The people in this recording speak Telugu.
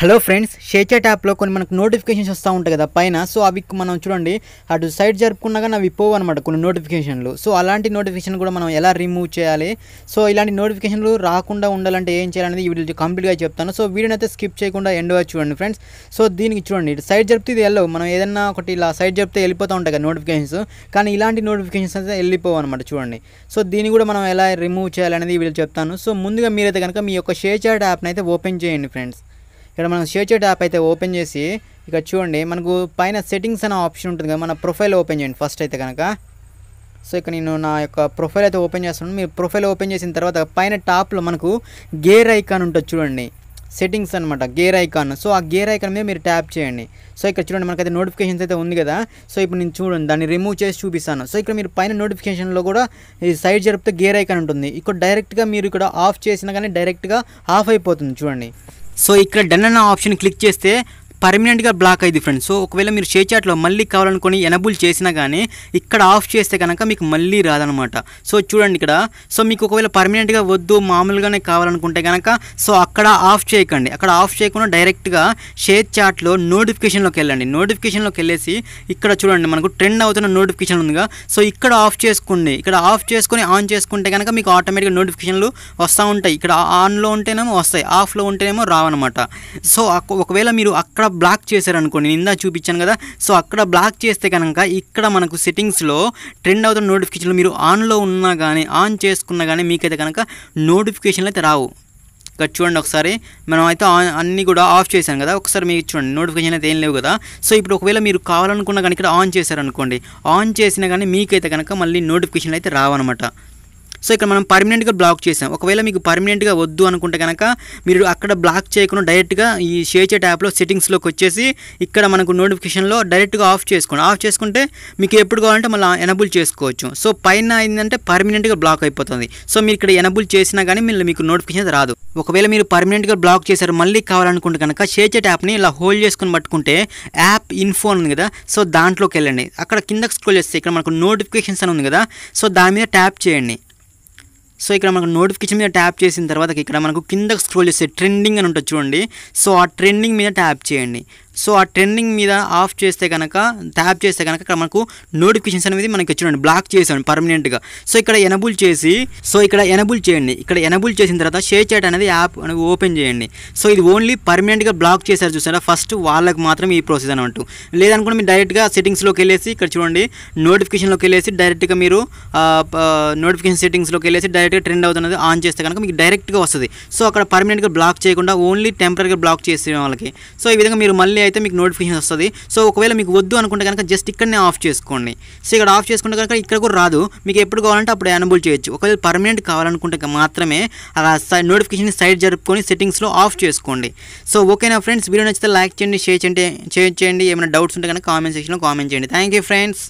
హలో ఫ్రెండ్స్ షేచాట్ యాప్లో కొన్ని మనకు నోటిఫికేషన్స్ వస్తూ ఉంటాయి కదా పైన సో అవి మనం చూడండి అటు సైడ్ జరుపుకున్నాగా కానీ అవి పోవు అనమాట కొన్ని నోటిఫికేషన్లు సో అలాంటి నోటిఫికేషన్ కూడా మనం ఎలా రిమూవ్ చేయాలి సో ఇలాంటి నోటిఫికేషన్లు రాకుండా ఉండాలంటే ఏం చేయాలనేది ఈ వీడియో కంప్లీట్గా చెప్తాను సో వీడియోని అయితే స్కిప్ చేయకుండా ఎండ్ వరకు చూడండి ఫ్రెండ్స్ సో దీనికి చూడండి ఇటు సైడ్ జరిపితే ఇది వెళ్ళవు మనం ఏదైనా ఒకటి ఇలా సైడ్ జరిపితే వెళ్ళిపోతూ ఉంటాయి కదా నోటిఫికేషన్స్ కానీ ఇలాంటి నోటిఫికేషన్స్ అయితే వెళ్ళిపోవు అనమాట చూడండి సో దీన్ని కూడా మనం ఎలా రిమూవ్ చేయాలనేది ఈ వీడియో చెప్తాను సో ముందుగా మీరైతే కనుక మీ యొక్క షేచాట్ యాప్ని అయితే ఓపెన్ చేయండి ఫ్రెండ్స్ ఇక్కడ మనం షేర్ చేట్ యాప్ అయితే ఓపెన్ చేసి ఇక్కడ చూడండి మనకు పైన సెట్టింగ్స్ అనే ఆప్షన్ ఉంటుంది కదా మన ప్రొఫైల్ ఓపెన్ చేయండి ఫస్ట్ అయితే కనుక సో ఇక్కడ నేను నా యొక్క ప్రొఫైల్ అయితే ఓపెన్ చేస్తున్నాను మీరు ప్రొఫైల్ ఓపెన్ చేసిన తర్వాత పైన టాప్లో మనకు గేర్ ఐకాన్ ఉంటుంది చూడండి సెట్టింగ్స్ అనమాట గేర్ ఐకాన్ సో ఆ గేర్ ఐకాన్ మీద మీరు ట్యాప్ చేయండి సో ఇక్కడ చూడండి మనకైతే నోటిఫికేషన్స్ అయితే ఉంది కదా సో ఇప్పుడు నేను చూడండి దాన్ని రిమూవ్ చేసి చూపిస్తాను సో ఇక్కడ మీరు పైన నోటిఫికేషన్లో కూడా ఈ సైడ్ జరిపితే గేర్ ఐకాన్ ఉంటుంది ఇక్కడ డైరెక్ట్గా మీరు ఇక్కడ ఆఫ్ చేసినా కానీ డైరెక్ట్గా ఆఫ్ అయిపోతుంది చూడండి సో ఇక్కడ డన్ అన్న ఆప్షన్ క్లిక్ చేస్తే పర్మనెంట్గా బ్లాక్ అయింది ఫ్రెండ్స్ సో ఒకవేళ మీరు చాట్లో మళ్ళీ కావాలనుకొని ఎనబుల్ చేసినా కానీ ఇక్కడ ఆఫ్ చేస్తే కనుక మీకు మళ్ళీ రాదనమాట సో చూడండి ఇక్కడ సో మీకు ఒకవేళ పర్మనెంట్గా వద్దు మామూలుగానే కావాలనుకుంటే కనుక సో అక్కడ ఆఫ్ చేయకండి అక్కడ ఆఫ్ చేయకుండా డైరెక్ట్గా షేర్ చాట్లో నోటిఫికేషన్లోకి వెళ్ళండి నోటిఫికేషన్లోకి వెళ్ళేసి ఇక్కడ చూడండి మనకు ట్రెండ్ అవుతున్న నోటిఫికేషన్ ఉందిగా సో ఇక్కడ ఆఫ్ చేసుకోండి ఇక్కడ ఆఫ్ చేసుకొని ఆన్ చేసుకుంటే కనుక మీకు ఆటోమేటిక్గా నోటిఫికేషన్లు వస్తూ ఉంటాయి ఇక్కడ ఆన్లో ఉంటేనేమో వస్తాయి ఆఫ్లో ఉంటేనేమో రావనమాట సో ఒకవేళ మీరు అక్కడ బ్లాక్ చేశారు నేను నిందా చూపించాను కదా సో అక్కడ బ్లాక్ చేస్తే కనుక ఇక్కడ మనకు సెట్టింగ్స్లో ట్రెండ్ అవుతున్న నోటిఫికేషన్లు మీరు ఆన్లో ఉన్నా కానీ ఆన్ చేసుకున్నా కానీ మీకైతే కనుక నోటిఫికేషన్లు అయితే రావు ఇక్కడ చూడండి ఒకసారి మనం అయితే అన్నీ కూడా ఆఫ్ చేశాను కదా ఒకసారి మీకు చూడండి నోటిఫికేషన్ అయితే ఏం లేవు కదా సో ఇప్పుడు ఒకవేళ మీరు కావాలనుకున్న కానీ ఇక్కడ ఆన్ చేశారనుకోండి ఆన్ చేసినా కానీ మీకైతే కనుక మళ్ళీ నోటిఫికేషన్లు అయితే రావన్నమాట సో ఇక్కడ మనం పర్మనెంట్గా బ్లాక్ చేసాం ఒకవేళ మీకు పర్మనెంట్గా వద్దు అనుకుంటే కనుక మీరు అక్కడ బ్లాక్ చేయకుండా డైరెక్ట్గా ఈ షేచే ట్యాప్లో సెట్టింగ్స్లోకి వచ్చేసి ఇక్కడ మనకు నోటిఫికేషన్లో డైరెక్ట్గా ఆఫ్ చేసుకోండి ఆఫ్ చేసుకుంటే మీకు ఎప్పుడు కావాలంటే మళ్ళీ ఎనబుల్ చేసుకోవచ్చు సో పైన ఏంటంటే పర్మనెంట్గా బ్లాక్ అయిపోతుంది సో మీరు ఇక్కడ ఎనబుల్ చేసినా కానీ మీరు మీకు నోటిఫికేషన్ రాదు ఒకవేళ మీరు పర్మనెంట్గా బ్లాక్ చేశారు మళ్ళీ కావాలనుకుంటే కనుక షేచే ట్యాప్ని ఇలా హోల్డ్ చేసుకుని పట్టుకుంటే యాప్ ఇన్ఫో ఉంది కదా సో దాంట్లోకి వెళ్ళండి అక్కడ కిందకి స్క్రోల్ చేస్తే ఇక్కడ మనకు నోటిఫికేషన్స్ అని ఉంది కదా సో దాని మీద ట్యాప్ చేయండి సో ఇక్కడ మనకు నోటిఫికేషన్ మీద ట్యాప్ చేసిన తర్వాత ఇక్కడ మనకు కిందకు స్క్రోల్ చేస్తే ట్రెండింగ్ అని ఉంటుంది చూడండి సో ఆ ట్రెండింగ్ మీద ట్యాప్ చేయండి సో ఆ ట్రెండింగ్ మీద ఆఫ్ చేస్తే కనుక ట్యాప్ చేస్తే కనుక ఇక్కడ మనకు నోటిఫికేషన్స్ అనేది మనకి వచ్చినండి బ్లాక్ చేసాం పర్మనెంట్గా సో ఇక్కడ ఎనబుల్ చేసి సో ఇక్కడ ఎనబుల్ చేయండి ఇక్కడ ఎనబుల్ చేసిన తర్వాత షేర్ చాట్ అనేది యాప్ అనేది ఓపెన్ చేయండి సో ఇది ఓన్లీ పర్మనెంట్గా బ్లాక్ చేశారు చూసారా ఫస్ట్ వాళ్ళకి మాత్రం ఈ ప్రాసెస్ అనమాట లేదనుకోండి మీరు డైరెక్ట్గా సెట్టింగ్స్లోకి వెళ్ళేసి ఇక్కడ చూడండి నోటిఫికేషన్లోకి వెళ్ళేసి డైరెక్ట్గా మీరు నోటిఫికేషన్ సెట్టింగ్స్లోకి వెళ్ళేసి డైరెక్ట్గా ట్రెండ్ అవుతున్నది ఆన్ చేస్తే కనుక మీకు డైరెక్ట్గా వస్తుంది సో అక్కడ పర్మనెంట్గా బ్లాక్ చేయకుండా ఓన్లీ టెంపరీగా బ్లాక్ చేసే వాళ్ళకి సో ఈ విధంగా మీరు మళ్ళీ అయితే మీకు నోటిఫికేషన్ వస్తుంది సో ఒకవేళ మీకు వద్దు అనుకుంటే కనుక జస్ట్ ఇక్కడనే ఆఫ్ చేసుకోండి సో ఇక్కడ ఆఫ్ చేసుకుంటే కనుక ఇక్కడ కూడా రాదు మీకు ఎప్పుడు కావాలంటే అప్పుడు ఎనబుల్ చేయొచ్చు ఒకవేళ పర్మనెంట్ కావాలనుకుంటే మాత్రమే అలా నోటిఫికేషన్ సైడ్ జరుపుకొని సెట్టింగ్స్లో ఆఫ్ చేసుకోండి సో ఓకేనా ఫ్రెండ్స్ వీడియో నచ్చితే లైక్ చేయండి షేర్ చేయండి షేర్ చేయండి ఏమైనా డౌట్స్ ఉంటే కనుక కామెంట్ సెక్షన్లో కామెంట్ చేయండి థ్యాంక్ యూ ఫ్రెండ్స్